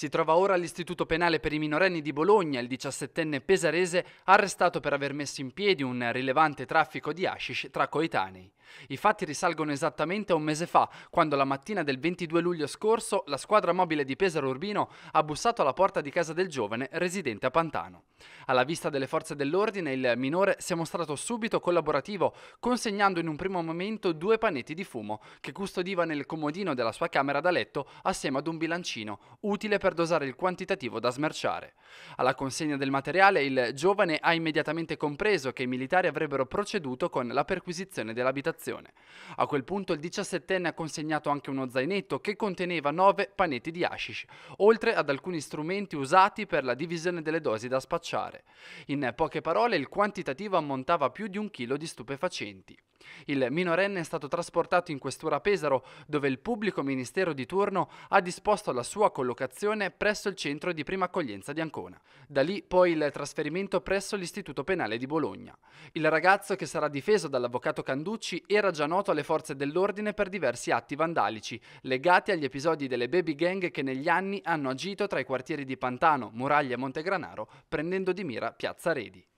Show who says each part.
Speaker 1: Si trova ora all'Istituto Penale per i minorenni di Bologna, il 17enne pesarese arrestato per aver messo in piedi un rilevante traffico di hashish tra coetanei. I fatti risalgono esattamente a un mese fa, quando la mattina del 22 luglio scorso la squadra mobile di Pesaro Urbino ha bussato alla porta di casa del giovane residente a Pantano. Alla vista delle forze dell'ordine il minore si è mostrato subito collaborativo, consegnando in un primo momento due panetti di fumo che custodiva nel comodino della sua camera da letto assieme ad un bilancino, utile per dosare il quantitativo da smerciare. Alla consegna del materiale il giovane ha immediatamente compreso che i militari avrebbero proceduto con la perquisizione dell'abitazione navigazione. A quel punto il 17enne ha consegnato anche uno zainetto che conteneva 9 panetti di hashish, oltre ad alcuni strumenti usati per la divisione delle dosi da spacciare. In poche parole il quantitativo ammontava a più di un chilo di stupefacenti. Il minorenne è stato trasportato in questura Pesaro, dove il pubblico ministero di turno ha disposto la sua collocazione presso il centro di prima accoglienza di Ancona. Da lì poi il trasferimento presso l'istituto penale di Bologna. Il ragazzo che sarà difeso dall'avvocato Canducci era già noto alle forze dell'ordine per diversi atti vandalici, legati agli episodi delle baby gang che negli anni hanno agito tra i quartieri di Pantano, Muraglia e Montegranaro, prendendo di mira Piazza Redi.